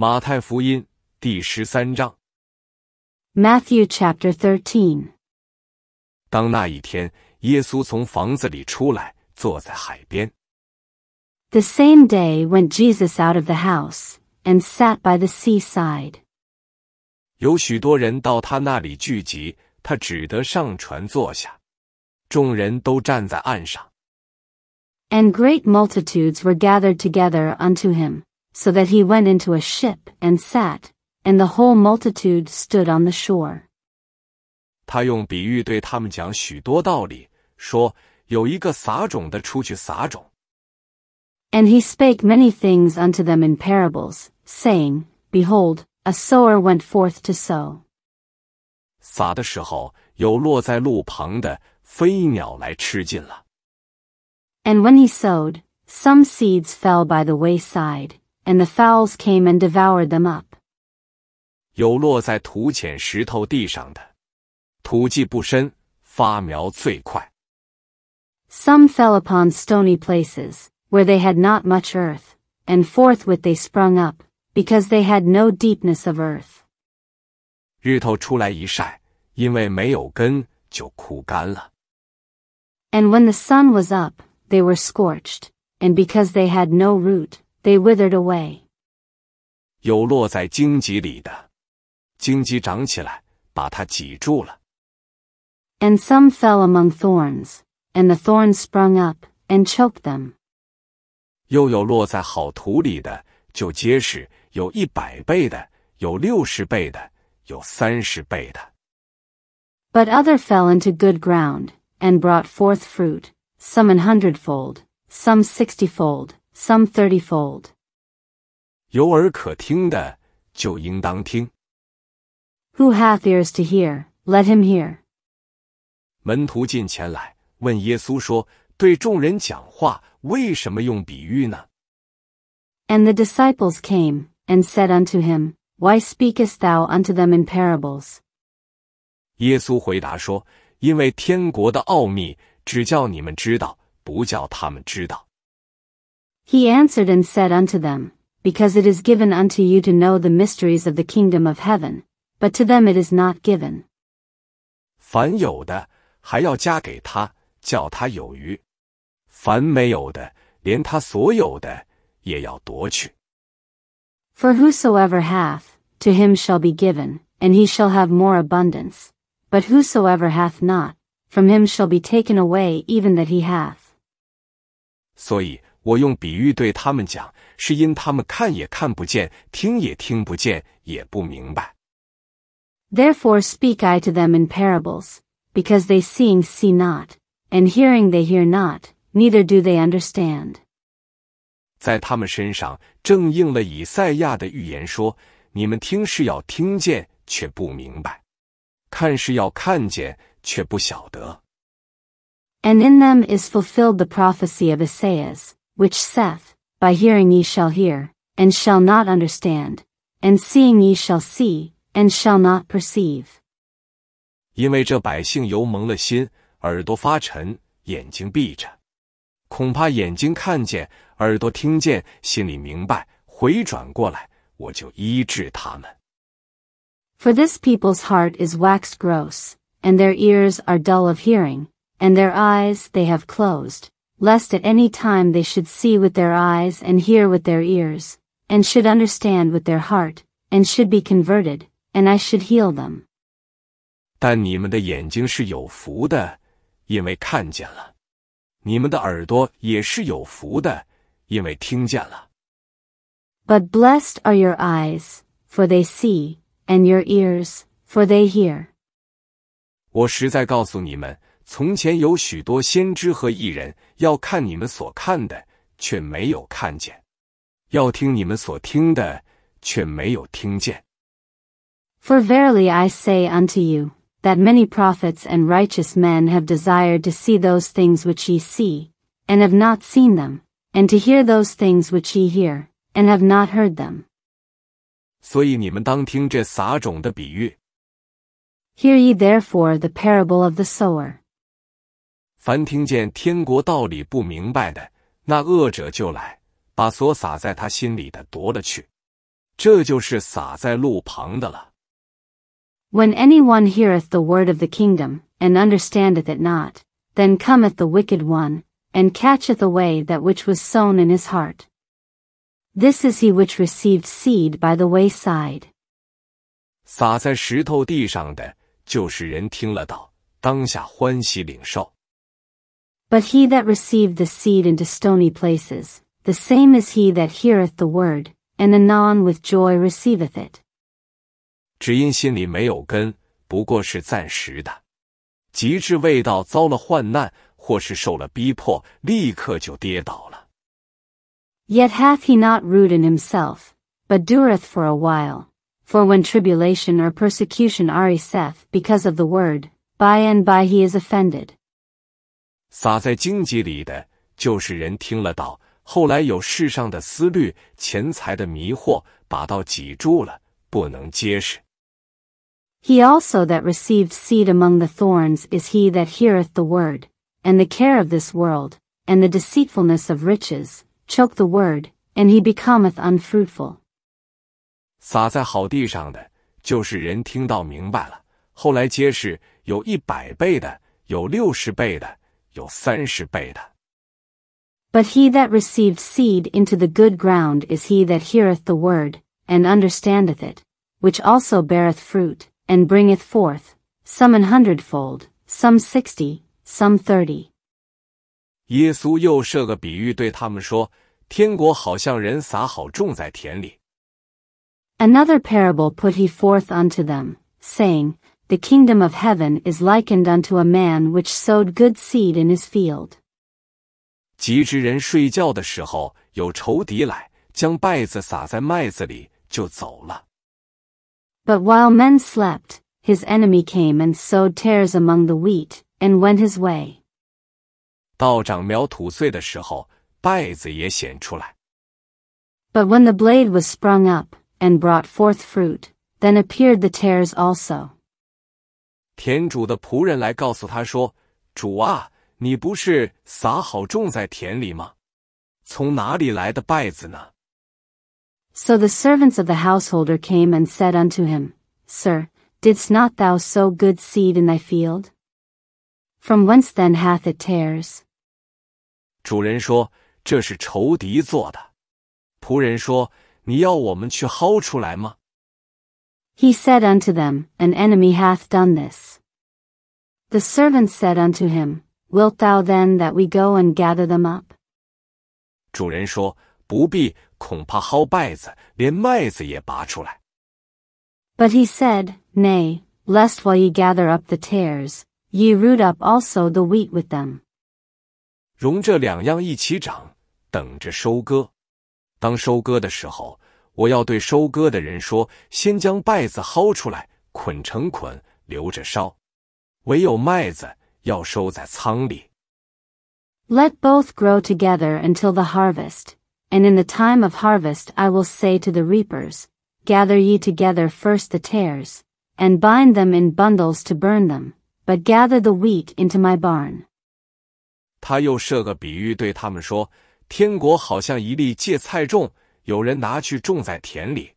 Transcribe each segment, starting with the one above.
马太福音第十三章。Matthew chapter thirteen。当那一天，耶稣从房子里出来，坐在海边。The same day went Jesus out of the house and sat by the seaside. 有许多人到他那里聚集，他只得上船坐下。众人都站在岸上。And great multitudes were gathered together unto him, so that he went into a ship and sat, and the whole multitude stood on the shore. 他用比喻对他们讲许多道理，说有一个撒种的出去撒种。And he spake many things unto them in parables, saying, Behold, a sower went forth to sow. 撒的时候，有落在路旁的，飞鸟来吃尽了。And when he sowed, some seeds fell by the wayside, and the fowls came and devoured them up. Some fell upon stony places, where they had not much earth, and forthwith they sprung up, because they had no deepness of earth. 日头出来一晒，因为没有根，就枯干了。And when the sun was up, they were scorched, and because they had no root, they withered away. And some fell among thorns, and the thorns sprung up and choked them. them。又有落在好土里的，就结实，有一百倍的，有六十倍的，有三十倍的。But other fell into good ground, and brought forth fruit, some an hundredfold, some sixtyfold, some thirtyfold. thirtyfold。有耳可听的就应当听。Who hath ears to hear, let him hear. And the disciples came and said unto him, Why speakest thou unto them in parables? parables？耶稣回答说：“因为天国的奥秘只叫你们知道，不叫他们知道。” He answered and said unto them, Because it is given unto you to know the mysteries of the kingdom of heaven, but to them it is not given. 凡有的还要加给他，叫他有余；凡没有的，连他所有的也要夺去。For whosoever hath, to him shall be given, and he shall have more abundance. But whosoever hath not, from him shall be taken away even that he hath. 我用比喻对他们讲，是因他们看也看不见，听也听不见，也不明白。Therefore speak I to them in parables, because they seeing see not, and hearing they hear not, neither do they understand. 在他们身上正应了以赛亚的预言说：“你们听是要听见，却不明白；看是要看见，却不晓得。” And in them is fulfilled the prophecy of Esaias, which saith, By hearing ye shall hear, and shall not understand, and seeing ye shall see, and shall not perceive. 因为这百姓油蒙了心，耳朵发沉，眼睛闭着，恐怕眼睛看见，耳朵听见，心里明白，回转过来，我就医治他们。For this people's heart is waxed gross, and their ears are dull of hearing, and their eyes they have closed, lest at any time they should see with their eyes and hear with their ears, and should understand with their heart, and should be converted, and I should heal them. 但你们的眼睛是有福的，因为看见了；你们的耳朵也是有福的，因为听见了。But blessed are your eyes, for they see, and your ears, for they hear. 我实在告诉你们。从前有许多先知和异人，要看你们所看的，却没有看见；要听你们所听的，却没有听见。For verily I say unto you, that many prophets and righteous men have desired to see those things which ye see, and have not seen them, and to hear those things which ye hear, and have not heard them. 所以你们当听这撒种的比喻。Hear ye therefore the parable of the sower. 凡听见天国道理不明白的，那恶者就来，把所撒在他心里的夺了去。这就是撒在路旁的了。When any one heareth the word of the kingdom and understandeth it not, then cometh the wicked one and catcheth away that which was sown in his heart. This is he which received seed by the wayside. 撒在石头地上的，就是人听了道，当下欢喜领受。but he that received the seed into stony places, the same is he that heareth the word, and anon with joy receiveth it. 只因心里没有根，不过是暂时的；及至未到遭了患难，或是受了逼迫，立刻就跌倒了。Yet hath he not root in himself, but dureth for a while. For when tribulation or persecution ariseth because of the word, by and by he is offended. 撒在荆棘里的就是人听了道，后来有世上的思虑、钱财的迷惑，把道挤住了，不能结实。He also that received seed among the thorns is he that heareth the word, and the care of this world, and the deceitfulness of riches choke the word, and he becometh unfruitful. 撒在好地上的就是人听到明白了，后来结实，有一百倍的，有六十倍的。有三十倍的。But he that received seed into the good ground is he that heareth the word, and understandeth it, which also beareth fruit, and bringeth forth, some an hundredfold, some sixty, some thirty. 耶稣又设个比喻对他们说：“天国好像人撒好种在田里。” Another parable put he forth unto them, saying, the kingdom of heaven is likened unto a man which sowed good seed in his field. But while men slept, his enemy came and sowed tares among the wheat, and went his way. 到长苗吐穗的时候，稗子也显出来。But when the blade was sprung up and brought forth fruit, then appeared the tares also. 田主的仆人来告诉他说：“主啊，你不是撒好种在田里吗？从哪里来的稗子呢？” So the servants of the householder came and said unto him, Sir, didst not thou sow good seed in thy field? From whence then hath it tares? 主人说：“这是仇敌做的。”仆人说：“你要我们去薅出来吗？” He said unto them, An enemy hath done this. The servants said unto him, Wilt thou then that we go and gather them up? 主人说：“不必，恐怕薅稗子，连麦子也拔出来。” But he said, Nay, lest while ye gather up the tares, ye root up also the wheat with them. 容这两样一起长，等着收割。当收割的时候，我要对收割的人说：先将稗子薅出来，捆成捆，留着烧；唯有麦子要收在仓里。Let both grow together until the harvest, and in the time of harvest I will say to the reapers, Gather ye together first the tares, and bind them in bundles to burn them, but gather the wheat into my barn. 他又设个比喻对他们说：天国好像一粒芥菜种。有人拿去种在田里。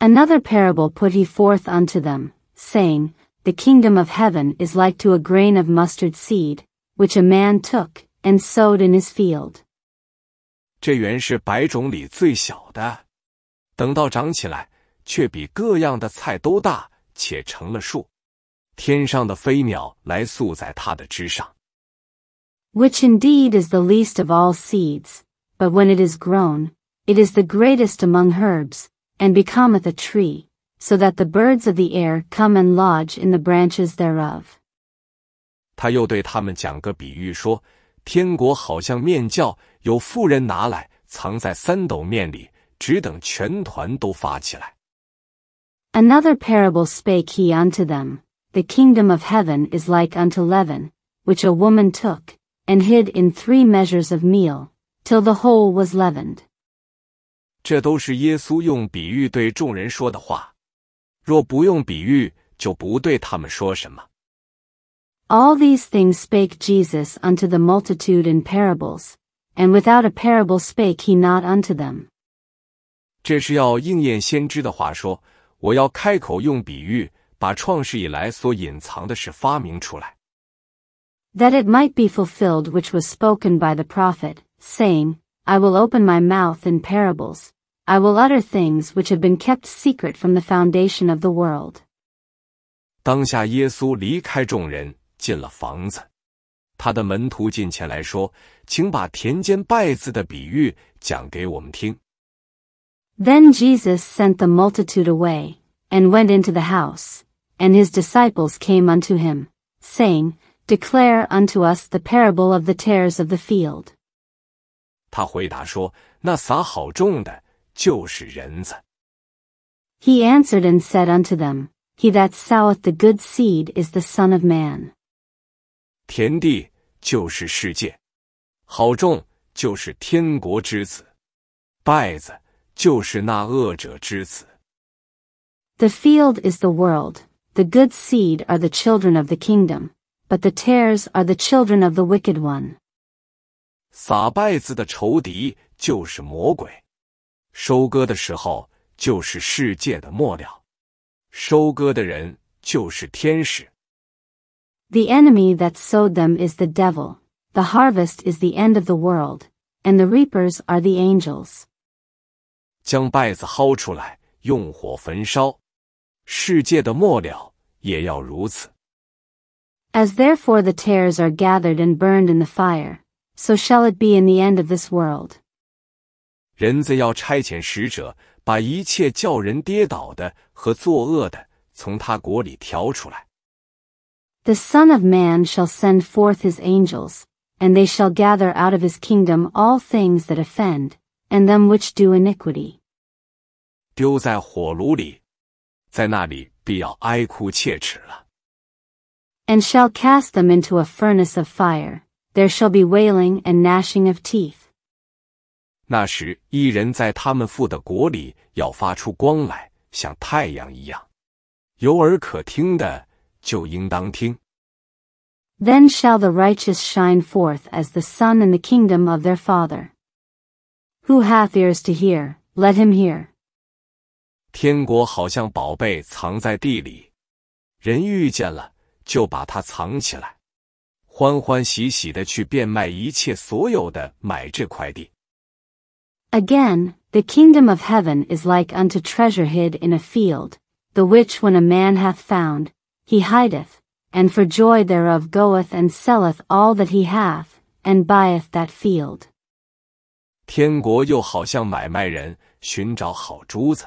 Another parable put he forth unto them, saying, The kingdom of heaven is like to a grain of mustard seed, which a man took and sowed in his field. 这原是百种里最小的，等到长起来，却比各样的菜都大，且成了树。天上的飞鸟来宿在它的枝上。Which indeed is the least of all seeds, but when it is grown, it is the greatest among herbs, and becometh a tree, so that the birds of the air come and lodge in the branches thereof. Another parable spake he unto them: The kingdom of heaven is like unto leaven, which a woman took and hid in three measures of meal, till the whole was leavened. 这都是耶稣用比喻对众人说的话。若不用比喻，就不对他们说什么。All these things spake Jesus unto the multitude in parables, and without a parable spake he not unto them. 这是要应验先知的话说：“我要开口用比喻，把创世以来所隐藏的事发明出来。” That it might be fulfilled which was spoken by the prophet, saying, I will open my mouth in parables, I will utter things which have been kept secret from the foundation of the world. 当下，耶稣离开众人，进了房子。他的门徒近前来说：“请把田间稗子的比喻讲给我们听。” Then Jesus sent the multitude away and went into the house, and his disciples came unto him, saying, "Declare unto us the parable of the tares of the field." 他回答说：“那撒好种的。”就是人子。He answered and said unto them, He that soweth the good seed is the Son of Man. 田地就是世界，好种就是天国之子，败子就是那恶者之子。The field is the world, the good seed are the children of the kingdom, but the tares are the children of the wicked one. 撒败子的仇敌就是魔鬼。收割的时候就是世界的末了，收割的人就是天使。The enemy that sowed them is the devil. The harvest is the end of the world, and the reapers are the angels. 将稗子薅出来，用火焚烧，世界的末了也要如此。As therefore the tares are gathered and burned in the fire, so shall it be in the end of this world. The Son of Man shall send forth his angels, and they shall gather out of his kingdom all things that offend, and them which do iniquity. 丢在火炉里，在那里必要哀哭切齿了。And shall cast them into a furnace of fire. There shall be wailing and gnashing of teeth. 那时，一人在他们父的国里要发出光来，像太阳一样。有耳可听的，就应当听。Then shall the righteous shine forth as the sun in the kingdom of their father. Who hath ears to hear, let him hear. 天国好像宝贝藏在地里，人遇见了，就把它藏起来，欢欢喜喜的去变卖一切所有的，买这块地。Again, the kingdom of heaven is like unto treasure hid in a field, the which when a man hath found, he hideth, and for joy thereof goeth and selleth all that he hath, and buyeth that field. 天国又好像买卖人寻找好珠子。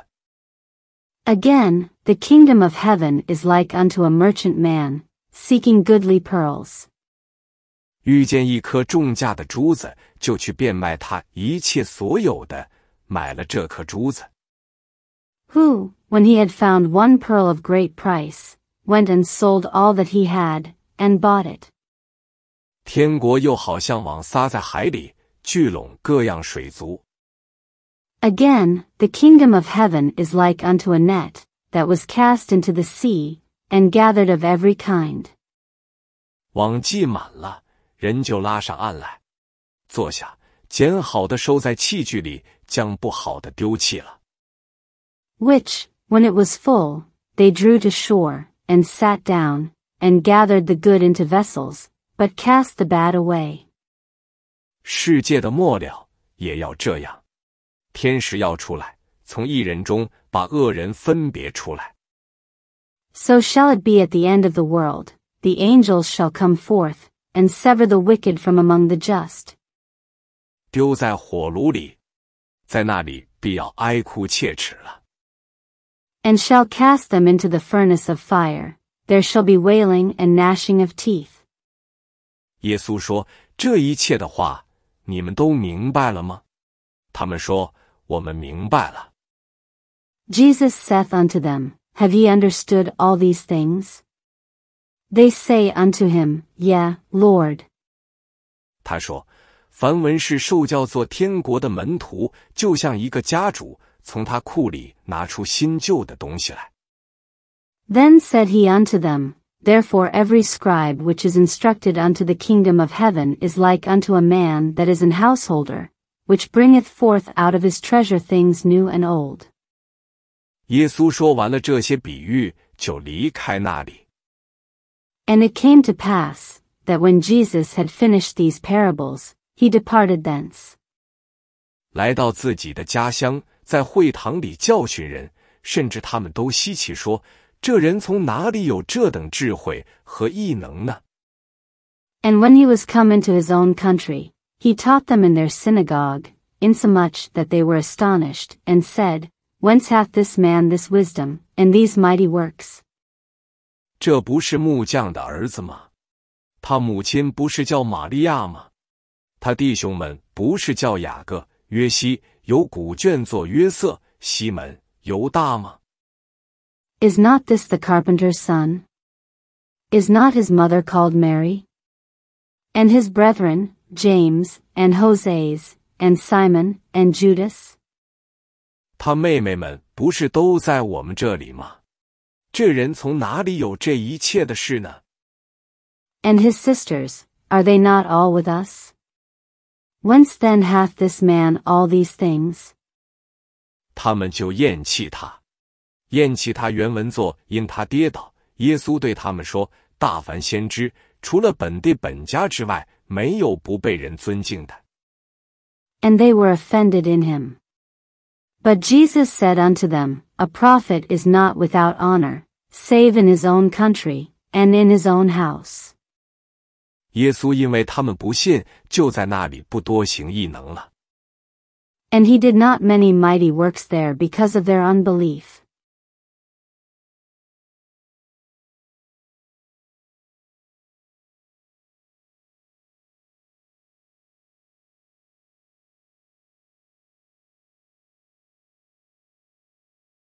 Again, the kingdom of heaven is like unto a merchant man, seeking goodly pearls. 遇见一颗重价的珠子，就去变卖他一切所有的，买了这颗珠子。Who, when he had found one pearl of great price, went and sold all that he had and bought it. 天国又好像网撒在海里，聚拢各样水族。Again, the kingdom of heaven is like unto a net that was cast into the sea and gathered of every kind. 网系满了。人就拉上岸来，坐下，捡好的收在器具里，将不好的丢弃了。Which, when it was full, they drew to shore and sat down and gathered the good into vessels, but cast the bad away. 世界的末了也要这样，天使要出来，从一人中把恶人分别出来。So shall it be at the end of the world; the angels shall come forth and sever the wicked from among the just. 丢在火炉里，在那里必要哀哭切齿了。And shall cast them into the furnace of fire. There shall be wailing and gnashing of teeth. Jesus saith unto them, Have ye understood all these things? They say unto him, Yeah, Lord. 他说，梵文是受叫做天国的门徒，就像一个家主从他库里拿出新旧的东西来。Then said he unto them, Therefore every scribe which is instructed unto the kingdom of heaven is like unto a man that is an householder, which bringeth forth out of his treasure things new and old. 耶稣说完了这些比喻，就离开那里。and it came to pass, that when Jesus had finished these parables, he departed thence. 来到自己的家乡，在会堂里教训人，甚至他们都稀奇说：“这人从哪里有这等智慧和异能呢？” And when he was come into his own country, he taught them in their synagogue, insomuch that they were astonished, and said, Whence hath this man this wisdom, and these mighty works? Is not this the carpenter's son? Is not his mother called Mary? And his brethren, James, and Hoseas, and Simon, and Judas? 他妹妹们不是都在我们这里吗？and his sisters, are they not all with us? Whence then hath this man all these things? 他们就厌弃他，厌弃他。原文作因他跌倒。耶稣对他们说：“大凡先知，除了本地本家之外，没有不被人尊敬的。” And they were offended in him. But Jesus said unto them a prophet is not without honor, save in his own country and in his own house. 耶稣因为他们不信，就在那里不多行异能了。And he did not many mighty works there because of their unbelief.